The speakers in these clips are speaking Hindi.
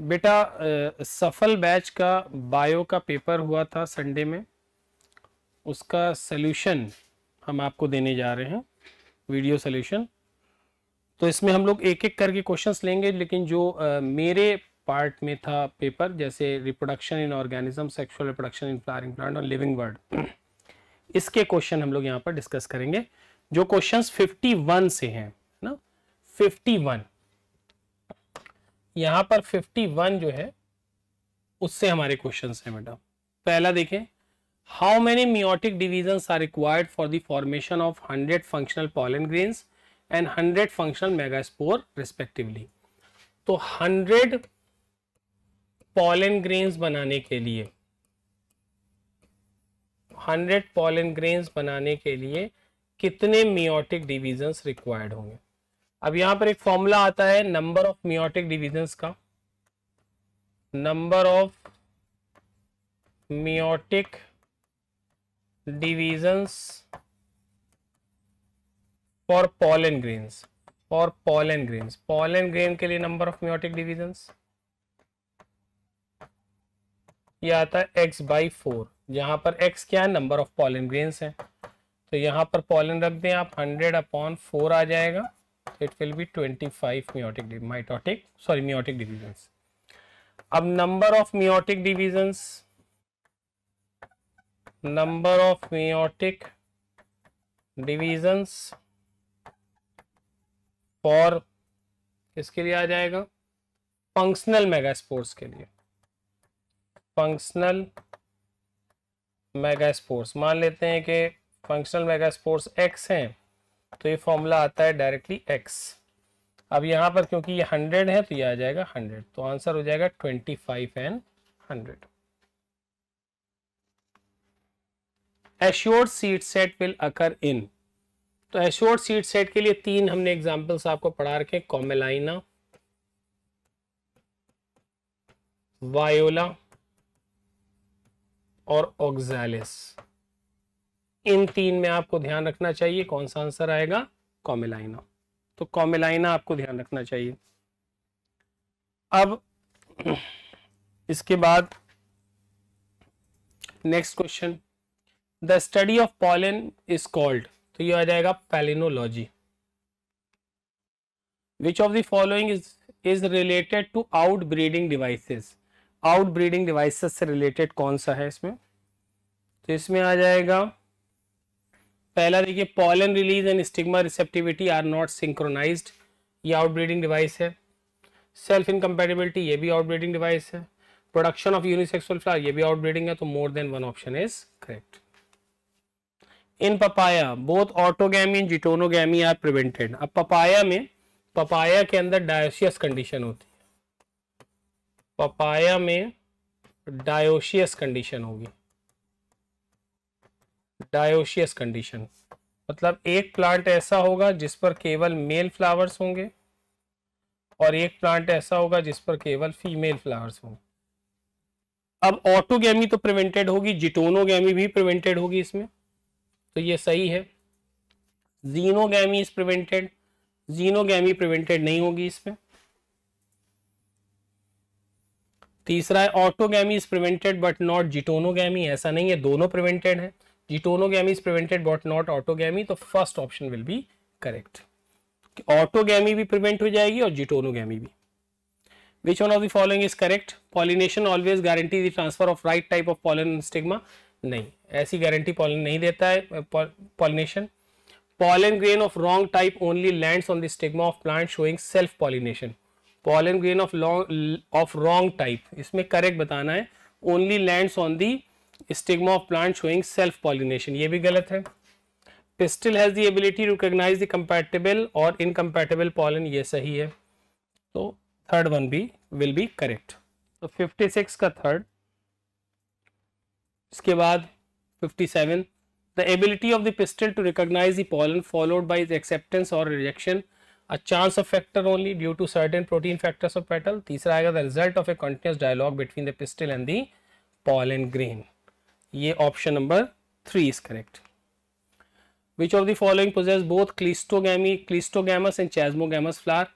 बेटा सफल बैच का बायो का पेपर हुआ था संडे में उसका सल्यूशन हम आपको देने जा रहे हैं वीडियो सल्यूशन तो इसमें हम लोग एक एक करके क्वेश्चंस लेंगे लेकिन जो आ, मेरे पार्ट में था पेपर जैसे reproduction in organism sexual reproduction in flowering plant और लिविंग वर्ड इसके क्वेश्चन हम लोग यहाँ पर डिस्कस करेंगे जो क्वेश्चंस 51 से हैं ना 51 यहां पर 51 जो है उससे हमारे क्वेश्चन है मैडम पहला देखें how many meiotic division are required for the formation of 100 functional pollen grains and 100 functional megaspore respectively तो 100 पॉलन ग्रेन्स बनाने के लिए 100 पॉलन ग्रेन्स बनाने के लिए कितने मियोटिक डिविजन्स रिक्वायर्ड होंगे अब यहां पर एक फॉर्मूला आता है नंबर ऑफ मियोटिक डिविजन का number of meiotic divisions for pollen grains for pollen grains pollen grain के लिए नंबर ऑफ मियोटिक डिविजन्स ये आता है एक्स बाई फोर यहां पर एक्स क्या है नंबर ऑफ पॉलन ग्रेन्स है तो यहां पर पॉलन रख दें आप हंड्रेड अपॉन फोर आ जाएगा it will be 25 meiotic mitotic sorry meiotic divisions ab number of meiotic divisions number of meiotic divisions for इसके लिए आ जाएगा फंक्शनल मेगास्पोर्स के लिए फंक्शनल मेगास्पोर्स मान लेते हैं कि फंक्शनल मेगास्पोर्स एक्स हैं तो ये फॉर्मूला आता है डायरेक्टली एक्स अब यहाँ पर क्योंकि ये हंड्रेड है तो ये आ जाएगा हंड्रेड तो आंसर हो जाएगा twenty five and hundred assured seat set will occur in तो एश्योर्ड सीट सेट के लिए तीन हमने एग्जाम्पल्स आपको पढ़ा रखे कॉमेलाइना वायोला और ऑक्सैलिस इन तीन में आपको ध्यान रखना चाहिए कौन सा आंसर आएगा कॉमेलाइना तो कॉमेलाइना आपको ध्यान रखना चाहिए अब इसके बाद next question the study of pollen is called तो ये आ जाएगा palynology the following is is related to out breeding outbreeding out breeding devices से रिलेटेड कौन सा है इसमें तो इसमें आ जाएगा पहला देखिए pollen release and stigma receptivity are not synchronise ये आउटब्रीडिंग डिवाइस है सेल्फ इनकम्पेटेबिलिटी ये भी आउटब्रीडिंग डिवाइस है प्रोडक्शन ऑफ यूनिसेक्सुअल फ्लावर ये भी आउटब्रीडिंग है तो more than one option is correct in papaya both autogamy and geitonogamy are prevented अब पपाया में पपाया के अंदर डायोशियस कंडीशन होती है पपाया में डायोशियस कंडीशन होगी डायोशियस कंडीशन मतलब एक प्लांट ऐसा होगा जिस पर केवल मेल फ्लावर्स होंगे और एक प्लांट ऐसा होगा जिस पर केवल फीमेल फ्लावर्स होंगे अब ऑटोगेमी तो प्रिवेंटेड होगी जिटोनोगेमी भी प्रिवेंटेड होगी इसमें तो ये सही है geitonogamy is prevented geitonogamy prevented नहीं होगी इसमें तीसरा है autogamy is prevented but not geitonogamy ऐसा नहीं है दोनों प्रिवेंटेड है Ketonogamy is prevented but not autogamy. तो first option will be correct. Autogamy भी prevent हो जाएगी और जीटोनोगैमी भी Which one of the following is correct? Pollination always guarantee the transfer of right type of pollen stigma. नहीं ऐसी गारंटी पॉलन नहीं देता है pollination pollen grain of wrong type only lands on the stigma of plant showing self pollination pollen grain of long of wrong type इसमें correct बताना है only lands on the stigma of plant showing self pollination ये भी गलत है pistil has the ability recognise the और इनकम्पेटेबल पॉलन ये सही है तो थर्ड वन भी विल बी करेक्ट तो 56 का थर्ड इसके बाद 57 seven the ability of the pistil to recognise the pollen followed by acceptance और rejection a chance of factor only due to certain protein factors of petal तीसरा आएगा the result of a continuous dialogue between the pistil and दॉल एंड ग्रीन ये option number three is correct which of the following possess both cleisto cleistogamous and chasmogamous flower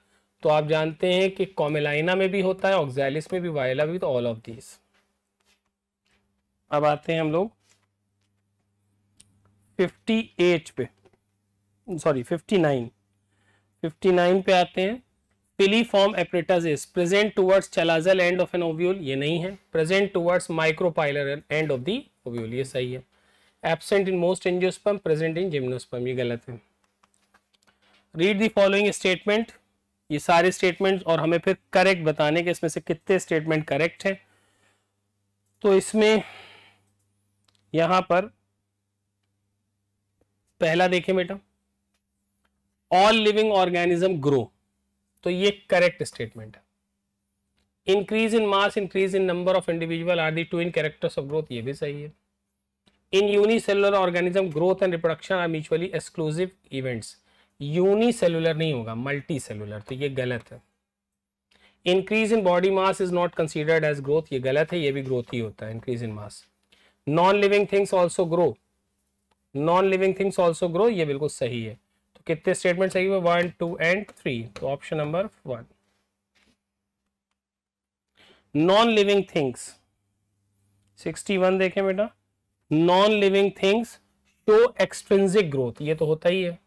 तो आप जानते हैं कि कॉमेलाइना में भी होता है ऑक्जैलिस में भी वायला भी तो ऑल ऑफ दिस अब आते हैं हम लोग 58 पे सॉरी 59 59 पे आते हैं filiform is present towards chalazal end of an ovule ये नहीं है present towards micropylar end of the ovule सही है absent in most angiosperm present in gymnosperm ये गलत है रीड द फॉलोइंग स्टेटमेंट ये सारे स्टेटमेंट और हमें फिर करेक्ट बताने के इसमें से कितने स्टेटमेंट करेक्ट हैं तो इसमें यहां पर पहला देखें बेटा ऑल लिविंग ऑर्गेनिज्म ग्रो तो ये करेक्ट स्टेटमेंट है increase in mass increase in number of individual are the twin characters of growth ये भी सही है in unicellular organism growth and reproduction are mutually exclusive events unicellular नहीं होगा मल्टी सेलुलर तो ये गलत है increase in body mass is not considered as growth ये गलत है ये भी ग्रोथ ही होता है increase in mass non living things also grow non living things also grow ये बिल्कुल सही है तो कितने स्टेटमेंट सही हुए वन टू एंड थ्री तो option number one non living things 61 देखें बेटा non living things show extrinsic growth ये तो होता ही है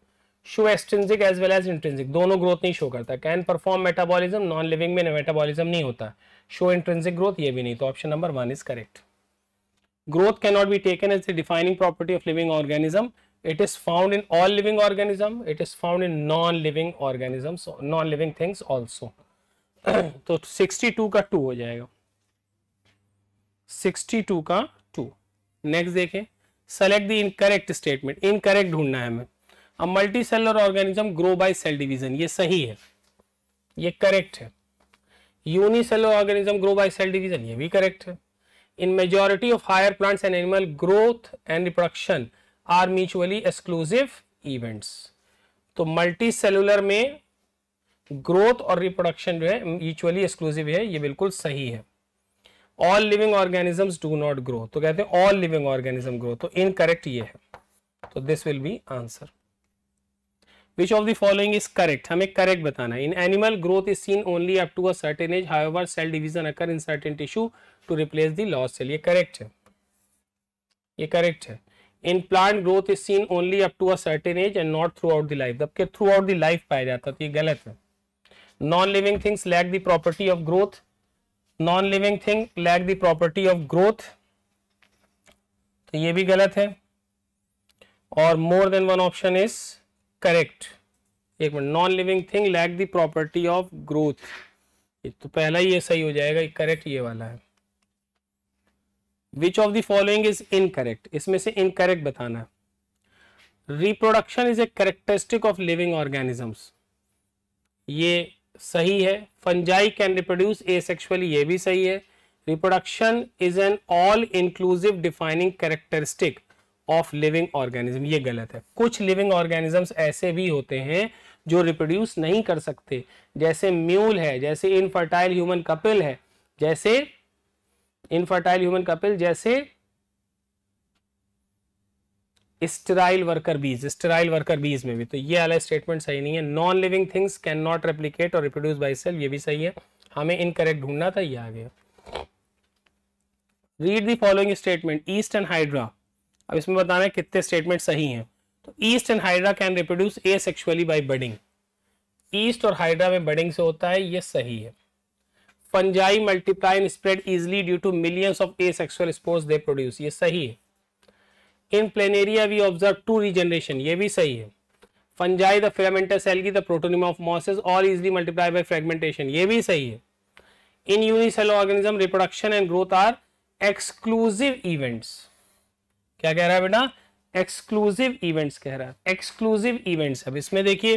show extrinsic as well as intrinsic दोनों ग्रोथ नहीं शो करता can perform metabolism non living में मेटाबॉलिज्म नहीं होता शो इंट्रेंसिक ग्रोथ ये भी नहीं तो option number one is correct growth can not be taken as the defining property of living organism it is found in all living organism it is found in non living organism non living things also तो 62 का 2 हो जाएगा 62 का 2 नेक्स्ट देखें select the incorrect statement incorrect ढूंढना है हमें अब multicellular organism grow by cell division ये सही है ये करेक्ट है unicellular organism grow by cell division ये भी करेक्ट है in majority of higher plants and animal growth and reproduction are mutually exclusive events तो मल्टी सेलुलर में ग्रोथ और रिप्रोडक्शन जो है म्यूचुअली एक्सक्लूसिव है ये बिल्कुल सही है all living organisms do not grow तो कहते हैं ऑल लिविंग ऑर्गेनिज्म ग्रो तो इनकरेक्ट ये है तो this will be answer which of the following is correct हमें करेक्ट बताना है in animal growth is seen only up to certain age however cell division occur in certain tissue to replace the loss cell ये करेक्ट है ये करेक्ट है in plant growth is seen only up to certain age and not throughout the life जबकि थ्रू आउट द लाइफ पाया जाता तो ये गलत है non living things lack the property of growth non living thing lack the property of growth तो ये भी गलत है और more than one option is correct एक minute non living thing lack the property of growth तो पहला ही ये सही हो जाएगा करेक्ट ये वाला है which of the following is incorrect इसमें से इनकरेक्ट बताना है reproduction is a characteristic of living organisms ये सही है fungi can reproduce asexually ये भी सही है reproduction is an all inclusive defining characteristic of living organism ये गलत है कुछ लिविंग ऑर्गेनिजम्स ऐसे भी होते हैं जो रिप्रोड्यूस नहीं कर सकते जैसे म्यूल है जैसे इनफर्टाइल ह्यूमन कपिल है जैसे इनफर्टाइल ह्यूमन कपिल जैसे sterile worker bees sterile worker bees में भी तो ये वाला स्टेटमेंट सही नहीं है non living things can not replicate और रिप्रोड्यूस बाई सेल्फ ये भी सही है हमें इनकरेक्ट ढूंढना था ये आ गया read the following statement yeast and hydra अब इसमें बताना है कितने स्टेटमेंट सही हैं तो yeast and hydra can reproduce asexually by budding yeast और हाइड्रा में बडिंग से होता है ये सही है fungi multiply and spread easily due to millions of asexual spores they produce ये सही है in planaria we observe true regeneration ये भी सही है फंजाई द फिलामेंटस की द प्रोटोनिम ऑफ मॉसेस और इजली मल्टीप्लाई बाई फ्रेगमेंटेशन ये भी सही है in unicell organism reproduction and growth are exclusive events क्या कह रहा है बेटा एक्सक्लूसिव इवेंट्स कह रहा है एक्सक्लूसिव इवेंट्स अब इसमें देखिए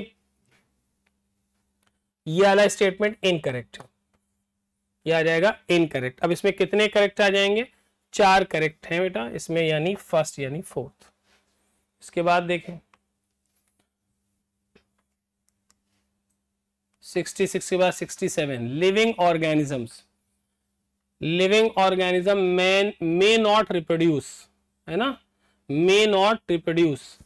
ये वाला स्टेटमेंट इनकरेक्ट ये आ जाएगा इनकरेक्ट अब इसमें कितने करेक्ट आ जाएंगे चार करेक्ट हैं बेटा इसमें यानी फर्स्ट यानी फोर्थ इसके बाद देखें सिक्सटी सिक्स के बाद sixty seven living organisms living organism man may not reproduce है ना मे नॉट रिप्रोड्यूस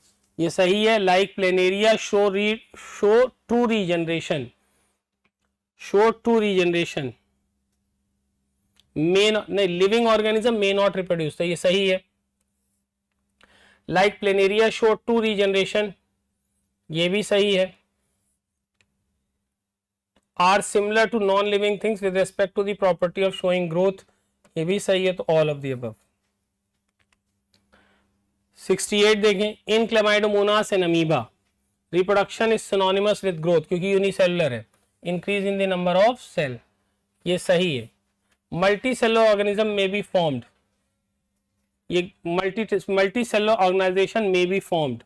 ये सही है like planaria show re show true regeneration show true regeneration may नहीं living organism may not reproduce तो ये सही है like planaria show true regeneration ये भी सही है are similar to non living things with respect to property of showing growth ये भी सही है तो ऑल ऑफ दी अबव 68 देखें in Chlamydomonas and amoeba reproduction is synonymous with growth क्योंकि यूनिसेलुलर है increase in the number of cell ये सही है multicellular organism may be formed ये multi multicellular organisation may be formed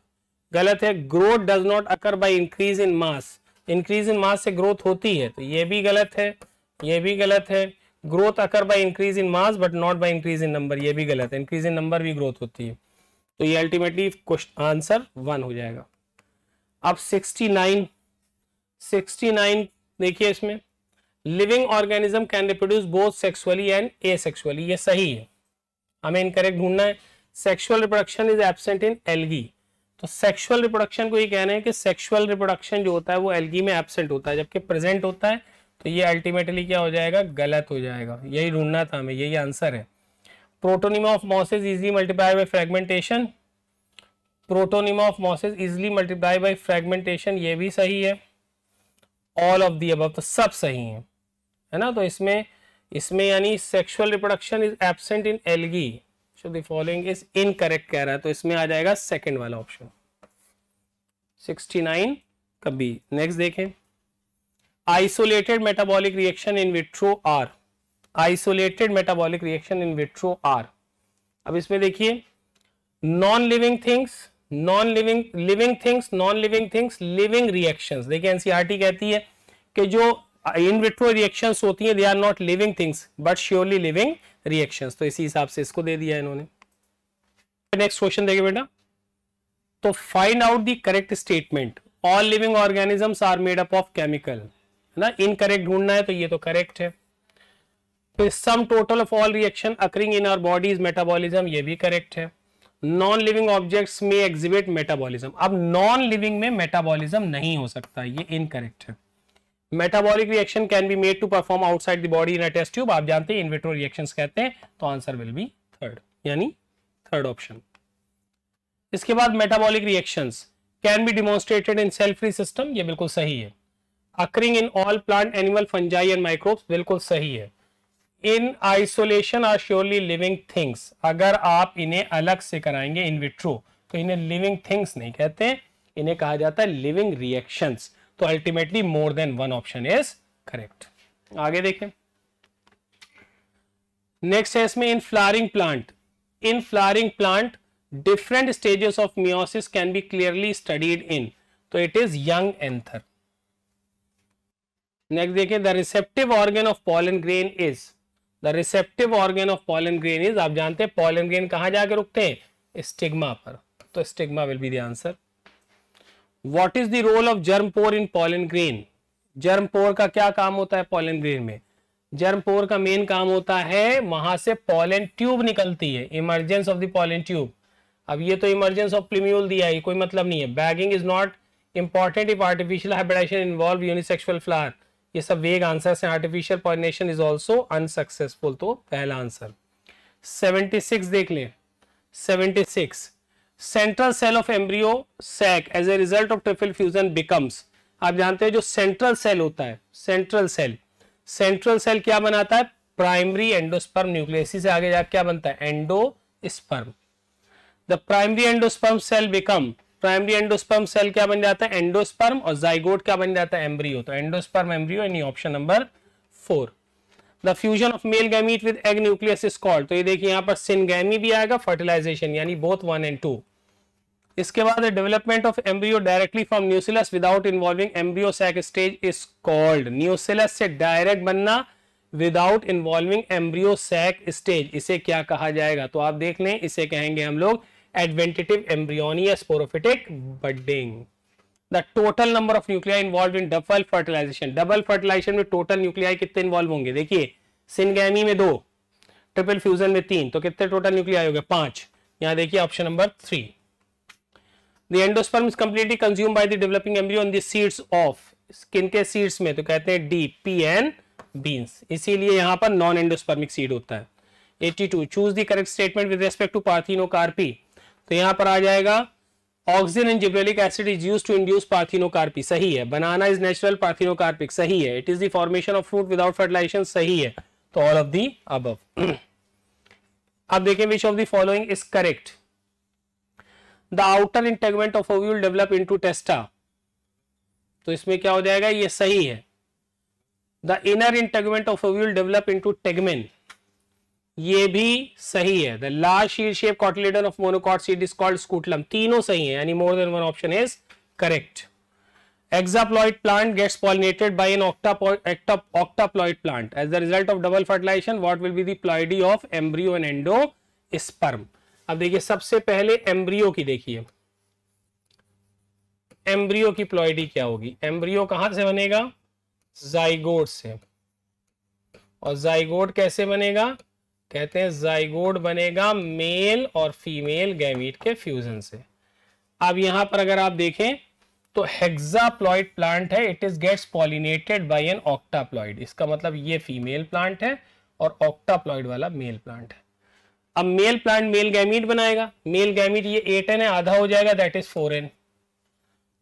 गलत है growth does not occur by increase in mass increase in mass से ग्रोथ होती है तो ये भी गलत है ये भी गलत है growth occur by increase in mass but not by increase in number ये भी गलत है इंक्रीज इन नंबर भी ग्रोथ होती है तो ये अल्टीमेटली आंसर वन हो जाएगा अब सिक्सटी नाइन सिक्सटी नाइन देखिए इसमें living organism can reproduce both sexually and asexually सही है हमें इनकरेक्ट ढूंढना है sexual reproduction is absent in algae तो सेक्सुअल रिप्रोडक्शन को ये कह रहे हैं कि सेक्सुअल रिप्रोडक्शन जो होता है वो एलगी में एबसेंट होता है जबकि प्रेजेंट होता है तो ये अल्टीमेटली क्या हो जाएगा गलत हो जाएगा यही ढूंढना था हमें यही आंसर है protonema of mosses easily multiply by fragmentation protonema of mosses easily multiply by fragmentation ये भी सही है ऑल ऑफ दी अब तो सब सही है है ना तो इसमें इसमें यानी sexual reproduction is absent in algae so the following is incorrect कह रहा है तो इसमें आ जाएगा सेकेंड वाला ऑप्शन 69 का बी नेक्स्ट देखें isolated metabolic reaction in vitro are isolated metabolic reaction in vitro are अब इसमें देखिए non living things non living living things non living things living reactions देखिए एनसीईआरटी कहती है कि जो इन विट्रो रिएक्शन होती हैं they are not living things but surely living reaction तो इसी हिसाब से इसको दे दिया इन्होंने नेक्स्ट क्वेश्चन देखिए बेटा तो find out the correct statement all living organisms are made up of chemical है ना इनकरेक्ट ढूंढना है तो ये तो करेक्ट है तो sum total of all reaction occurring in our bodies metabolism ये भी करेक्ट है नॉन लिविंग ऑब्जेक्ट्स में एग्जिबिट मेटाबॉलिज्म अब नॉन लिविंग में मेटाबॉलिज्म नहीं हो सकता ये इनकरेक्ट है metabolic reaction can be made to perform outside the body in a test tube आप जानते हैं इनविट्रो रिएक्शंस कहते हैं तो आंसर विल बी थर्ड यानी थर्ड ऑप्शन इसके बाद metabolic reactions can B demonstrated in cell free system ये बिल्कुल सही है occurring in all plant animal fungi and microbes बिल्कुल सही है in isolation are surely living things अगर आप इन्हें अलग से कराएंगे इनविट्रो तो इन्हें लिविंग थिंग्स नहीं कहते इन्हें कहा जाता है लिविंग रिएक्शंस तो ultimately more than one option is correct आगे देखें नेक्स्ट है इसमें in flowering plant in flowering plant different stages of meiosis can be clearly studied in तो it is young anther next देखें the receptive organ of pollen grain is the receptive organ of pollen grain is आप जानते हैं पॉलन ग्रेन कहां जाके रुकते हैं स्टिग्मा पर तो stigma will be the answer what is the role of germ pore in pollen grain germ pore का क्या काम होता है पॉलन ग्रेन में जर्म पोर का मेन काम होता है वहां से पॉलन ट्यूब निकलती है emergence of the pollen tube अब ये तो इमरजेंस ऑफ प्लीम्यूल दिया है कोई मतलब नहीं है bagging is not important if artificial hybridisation involve unisexual flower ये सब वेग आंसर है artificial pollination is also unsuccessful तो पहला आंसर 76 देख लें 76 central cell of embryo sac as a result of triple fusion becomes आप जानते हैं जो सेंट्रल सेल होता है सेंट्रल सेल सेंट्रल सेल क्या बनाता है प्राइमरी एंडोस्पर्म न्यूक्लियस से आगे जाकर क्या बनता है endosperm the primary endosperm cell become primary endosperm cell क्या बन जाता है एंडोस्पर्म और जाइगोट क्या बन जाता है एम्ब्रियो तो एंडोस्पर्म एम्ब्रियो यानी option number four the fusion of male gamete with egg nucleus is called तो ये देखिए यहां पर सिनगैमी भी आएगा फर्टिलाइजेशन यानी बोथ वन एंड टू इसके बाद development of embryo directly from nucellus without involving embryo sac stage is called nucellus से डायरेक्ट बनना without involving embryo sac stage इसे क्या कहा जाएगा तो आप देख लें इसे कहेंगे हम लोग adventive embryony sporophytic budding the total number of nuclei involve in double fertilisation double fertilisation में टोटल न्यूक्लियाई कितने इन्वॉल्व होंगे देखिए सिनगैमी में दो ट्रिपल फ्यूजन में तीन तो कितने टोटल न्यूक्लियाई हो गए पांच यहाँ देखिए option number three The endosperm is completely consumed by the developing embryo in the seeds of skin के seeds में तो कहते हैं D, P and beans. इसीलिए यहाँ पर non endospermic seed होता है 82 choose the correct statement with respect to parthenocarpy. तो यहाँ पर आ जाएगा oxygen and gibberellic acid is use to induce parthenocarpy सही है बनाना इज नेचुरल पार्थिनोकार्पिक सही है it is the formation of fruit without fertilization सही है तो ऑल ऑफ दी अब अब देखें which of the following is correct the outer integument of ovule develop into testa तो इसमें क्या हो जाएगा ये सही है the inner integument of ovule develop into tegmen ये भी सही है the large shield shape cotyledon of monocot seed is called scutellum तीनों सही है यानी more than one option is correct hexaploid plant gets pollinated by an octaploid plant as the result of double fertilization what will be the ploidy of embryo and endosperm अब देखिए सबसे पहले एम्ब्रियो की देखिए एम्ब्रियो की प्लॉइडी क्या होगी एम्ब्रियो कहां से बनेगा जाइगोड से और जाइगोड कैसे बनेगा कहते हैं जाइगोड बनेगा मेल और फीमेल गैमीट के फ्यूजन से अब यहां पर अगर आप देखें तो हेक्साप्लॉइड प्लांट है it is gets pollinated by an octaploid इसका मतलब ये फीमेल प्लांट है और ऑक्टाप्लॉइड वाला मेल प्लांट है अब मेल प्लांट मेल गैमीट बनाएगा मेल गैमीट ये एट एन है आधा हो जाएगा दैट इज फोर एन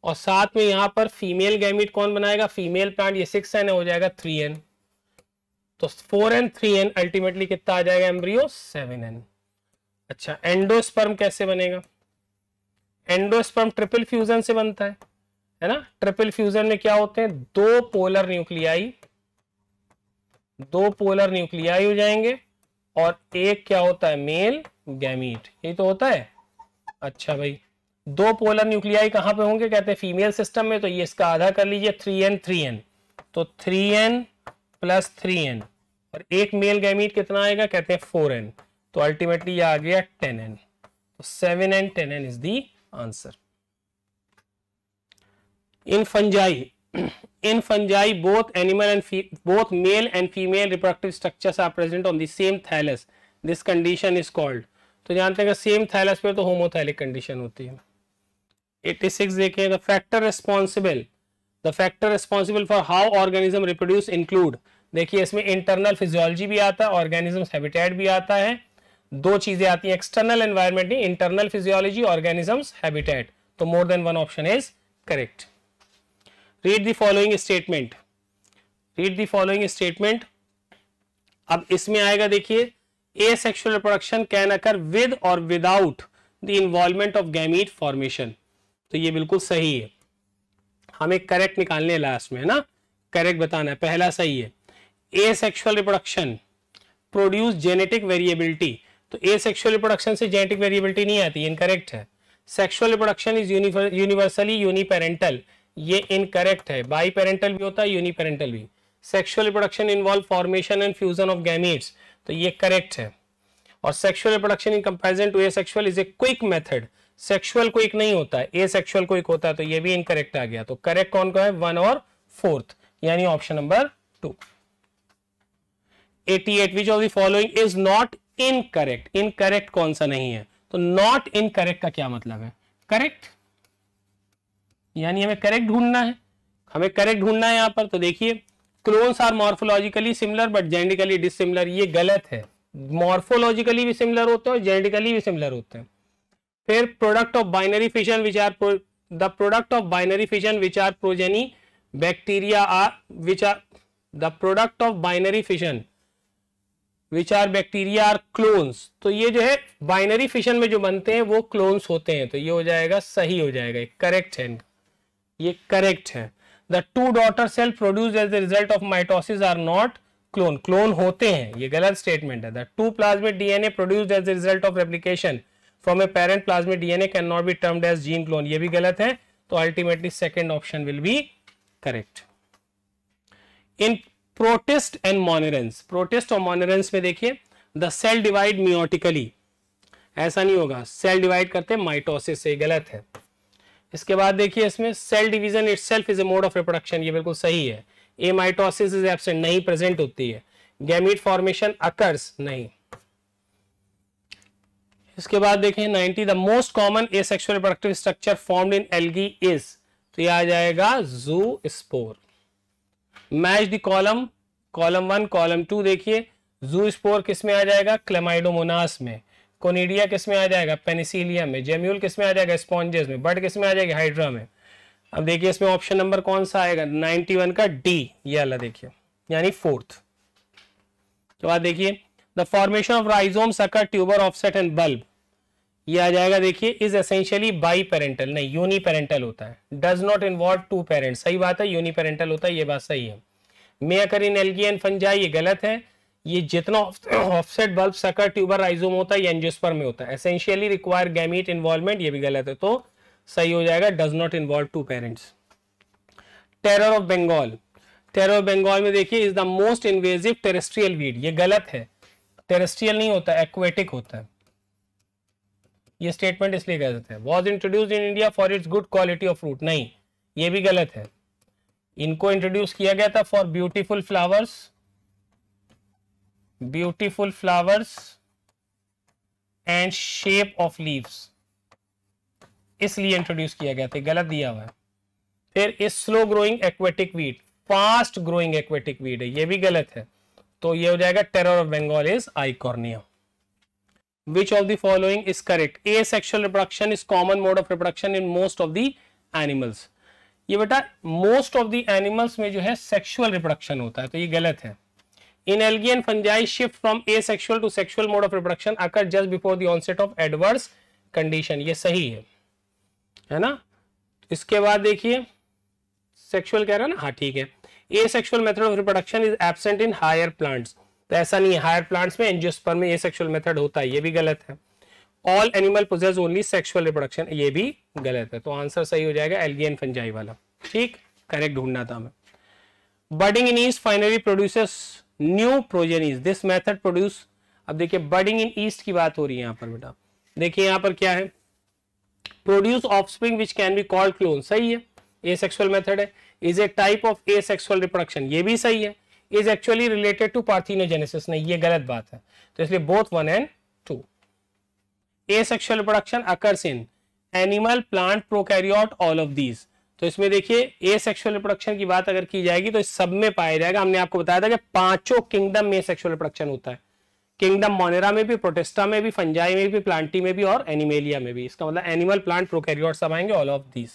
और साथ में यहां पर फीमेल गैमिट कौन बनाएगा फीमेल प्लांट ये सिक्स एन हो जाएगा थ्री एन तो four N three N ultimately कितना आ जाएगा एम्ब्रियो सेवन एन अच्छा एंडोस्पर्म कैसे बनेगा एंडोस्पर्म ट्रिपल फ्यूजन से बनता है है ना ट्रिपल फ्यूजन में क्या होते हैं दो पोलर न्यूक्लियाई दो पोलर न्यूक्लियाई हो जाएंगे और एक क्या होता है मेल गैमीट यही तो होता है अच्छा भाई दो पोलर न्यूक्लियाई कहां पे होंगे कहते हैं फीमेल सिस्टम में तो ये इसका आधा कर लीजिए थ्री एन थ्री एन तो three N plus three N और एक मेल गैमीट कितना आएगा कहते हैं फोर एन तो अल्टीमेटली आ गया टेन एन तो seven N ten N is the answer in fungi in fungi both animal and both male and female reproductive structures are present on the same thallus this condition is called तो जानते हैं कि सेम थैलस पे तो होमोथैलिक कंडीशन होती है 86 देखें the factor responsible the factor responsible for how organism reproduce include देखिए इसमें इंटरनल फिजियोलॉजी भी आता है ऑर्गेनिजम्स हैबिटेट भी आता है दो चीजें आती हैं एक्सटर्नल एनवायरमेंट नहीं इंटरनल फिजियोलॉजी ऑर्गेनिजम्स हैबिटेट तो more than one option is correct read the following statement read the following statement अब इसमें आएगा देखिए asexual reproduction can occur with और without the involvement of gamete formation तो ये बिल्कुल सही है हमें करेक्ट निकालने लास्ट में है ना करेक्ट बताना है पहला सही है asexual reproduction produce genetic variability तो asexual रिप्रोडक्शन से जेनेटिक वेरिएबिलिटी नहीं आती इनकरेक्ट है sexual reproduction is universally uniparental ये इनकरेक्ट है बाई पेरेंटल भी होता है यूनिपेरेंटल भी sexual reproduction involve formation and fusion of gametes तो ये करेक्ट है और sexual reproduction in comparison to asexual is a quick method sexual quick नहीं होता है ए सेक्सुअल क्विक होता है तो ये भी इनकरेक्ट आ गया तो करेक्ट कौन कौन है वन और फोर्थ यानी option number two 88 which of the following is not incorrect incorrect कौन सा नहीं है तो नॉट इनकरेक्ट का क्या मतलब है करेक्ट यानी हमें करेक्ट ढूंढना है हमें करेक्ट ढूंढना है यहां पर तो देखिए clones are morphologically similar but genetically dissimilar ये गलत है मॉर्फोलॉजिकली भी सिमिलर होते हैं और जेनेटिकली भी सिमिलर होते हैं फिर product of binary fission which are the product of binary fission which are progeny bacteria are which are the product of binary fission which are bacteria are clones तो ये जो है बाइनरी फिशन में जो बनते हैं वो क्लोन्स होते हैं तो ये हो जाएगा सही हो जाएगा करेक्ट है ये करेक्ट है the two daughter cell produce as the result of mitosis are not clone clone होते हैं ये गलत स्टेटमेंट है the two plasmid DNA produced as the result of replication from a parent plasmid DNA can not be termed as gene clone ये भी गलत है तो ultimately second option will be correct in protist and monerans protist और मोनरेंस में देखिए द सेल डिवाइड मियोटिकली ऐसा नहीं होगा सेल डिवाइड करते माइटोसिस से गलत है इसके बाद देखिए इसमें cell division itself is a mode of reproduction ये बिल्कुल सही है ए माइटोसिस इज एबसेंट नहीं प्रेजेंट होती है गैमिट फॉर्मेशन अकर्स नहीं इसके बाद देखें 90 the most common asexual productive structure formed in algae is तो यह आ जाएगा zoospore match the column column one column two देखिए जू स्पोर किस में आ जाएगा क्लेमाइडोमोनास में कोनीडिया किस में आ जाएगा पेनिसिलिया में जेम्यूल किस में आ जाएगा स्पॉन्जेस में बर्ड किस में आ जाएगी हाइड्रा में अब देखिए इसमें ऑप्शन नंबर कौन सा आएगा 91 का डी ये अला देखिए यानी फोर्थ तो बाद देखिए the formation of rhizome sucker tuber offset and bulb ये आ जाएगा देखिए इज एसेंशियली बाई पेरेंटल नहीं यूनी पेरेंटल होता है does not involve two parent सही बात है यूनी पेरेंटल होता है ये बात सही है occur in algae and fungi ये गलत है ये जितना offset bulb sucker tuber rhizome होता है ये में होता है एसेंशियली रिक्वायर गैमीट इन्वॉल्वमेंट ये भी गलत है तो सही हो जाएगा does not involve two parents terror of Bengal terror of Bengal में देखिए is the most invasive terrestrial weed ये गलत है टेरेस्ट्रियल नहीं होता एक्वेटिक होता है ये स्टेटमेंट इसलिए गलत है was introduce in India for its good quality of fruit नहीं ये भी गलत है इनको इंट्रोड्यूस किया गया था for beautiful flowers beautiful flowers and shape of leaves इसलिए इंट्रोड्यूस किया गया था गलत दिया हुआ है फिर इस slow growing aquatic weed fast growing aquatic weed है ये भी गलत है तो ये हो जाएगा terror of Bengal is Eichhornia which of the following is correct asexual reproduction is common mode of reproduction in most of the animals ये बेटा मोस्ट ऑफ द एनिमल्स में जो है सेक्सुअल रिप्रोडक्शन होता है तो ये गलत है in algae and fungi shift from asexual to sexual mode of reproduction occur just before the onset of adverse condition ये सही है है ना इसके बाद देखिए सेक्सुअल कह रहा है ना हाँ ठीक है asexual method of reproduction is absent in higher plants तो ऐसा नहीं है हायर प्लांट्स में एंजियोस्पर्म में ये सेक्सुअल मेथड होता है ये भी गलत है all animal possess only sexual reproduction ये भी गलत है तो आंसर सही हो जाएगा एलगियन फंजाई वाला ठीक करेक्ट ढूंढना था हमें budding in yeast finally produces new progenies this method produce अब देखिए बर्डिंग इन ईस्ट की बात हो रही है यहाँ पर बेटा देखिए यहां पर क्या है produce offspring which can be called clone सही है ए सेक्सुअल मेथड है is a type of asexual reproduction ये भी सही है is actually related to parthenogenesis नहीं ये गलत बात है तो इसलिए both one and two asexual reproduction occurs in animal plant prokaryote all of these तो इसमें देखिए ए सेक्शुअल रिप्रोडक्शन की बात अगर की जाएगी तो इस सब में पाया जाएगा हमने आपको बताया था कि पांचों किंगडम में सेक्शुअल रिप्रोडक्शन होता है किंगडम मोनेरा में भी प्रोटेस्टा में भी फंजाई में भी प्लांटी में भी और एनिमेलिया में भी इसका मतलब एनिमल प्लांट प्रोकैरियोट्स सब आएंगे all of these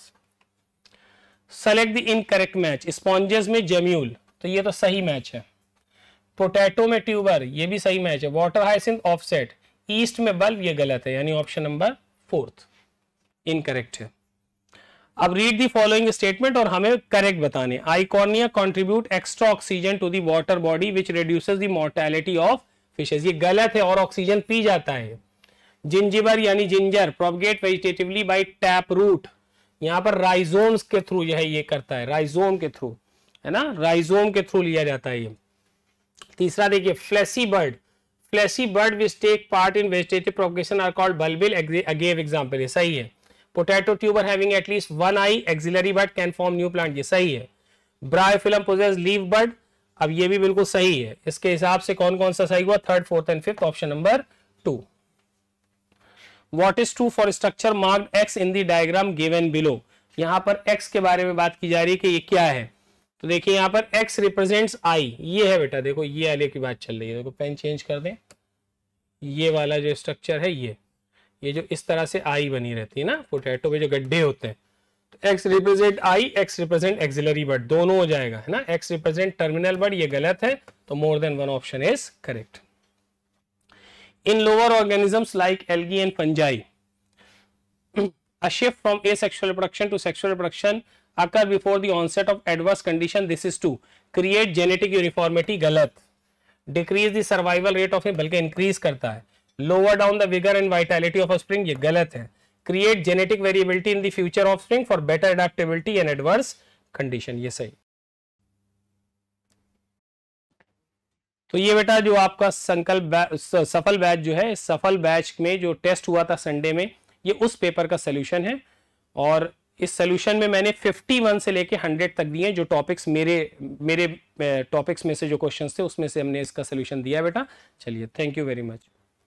select the incorrect match sponges में जेम्यूल तो ये तो सही मैच है पोटैटो में ट्यूबर ये भी सही मैच है वाटर हाइसिंथ ऑफसेट ईस्ट में बल्ब ये गलत है यानी ऑप्शन नंबर फोर्थ इनकरेक्ट है अब रीड दी फॉलोइंग स्टेटमेंट और हमें करेक्ट बताने Eichhornia contribute extra oxygen to the water body which reduces the mortality of fishes ये गलत है और ऑक्सीजन पी जाता है जिंजिबर यानी ginger propagate vegetatively by tap root यहां पर राइजोन के थ्रू जो है ये करता है राइजोम के थ्रू है ना राइजोम के थ्रू लिया जाता है ये तीसरा देखिए fleshy bud fleshy bud which take part in vegetative propagation are called bulbil agave example ये सही है potato tuber having at least one eye axillary bud can form new plant ये सही है ब्रायोफिलम पोजेस लीव बर्ड अब ये भी बिल्कुल सही है इसके हिसाब से कौन कौन सा सही हुआ third fourth and fifth option number two what is true for structure marked X in the diagram given below यहां पर एक्स के बारे में बात की जा रही है कि ये क्या है तो देखिए यहां पर x रिप्रेजेंट्स i ये है बेटा देखो ये आले की बात चल रही है देखो पेन चेंज कर दें ये वाला जो स्ट्रक्चर है ये ये जो इस तरह से i बनी रहती है ना पोटैटो में जो गड्ढे होते हैं तो x represent i x represent axillary bud दोनों हो जाएगा है ना x रिप्रेजेंट टर्मिनल बर्ड ये गलत है तो more than one option is correct in lower organisms like algae and fungi shift from a asexual reproduction to sexual reproduction occur before the onset of adverse condition this is to create genetic uniformity गलत decrease the survival rate of बल्कि increase करता है lower down the vigor and vitality of offspring ये गलत है create genetic variability in the future offspring for better adaptability and adverse condition ये सही तो ये बेटा जो आपका संकल्प बैच सफल बैच जो है सफल बैच में जो टेस्ट हुआ था संडे में ये उस पेपर का सोल्यूशन है और इस सोल्यूशन में मैंने 51 से लेके 100 तक दिए जो टॉपिक्स मेरे मेरे टॉपिक्स में से जो क्वेश्चंस थे उसमें से हमने इसका सोल्यूशन दिया बेटा चलिए थैंक यू वेरी मच